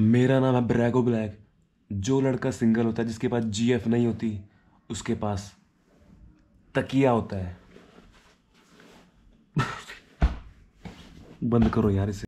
मेरा नाम है ब्रैगो ब्लैक जो लड़का सिंगल होता है जिसके पास जीएफ नहीं होती उसके पास तकिया होता है बंद करो यार इसे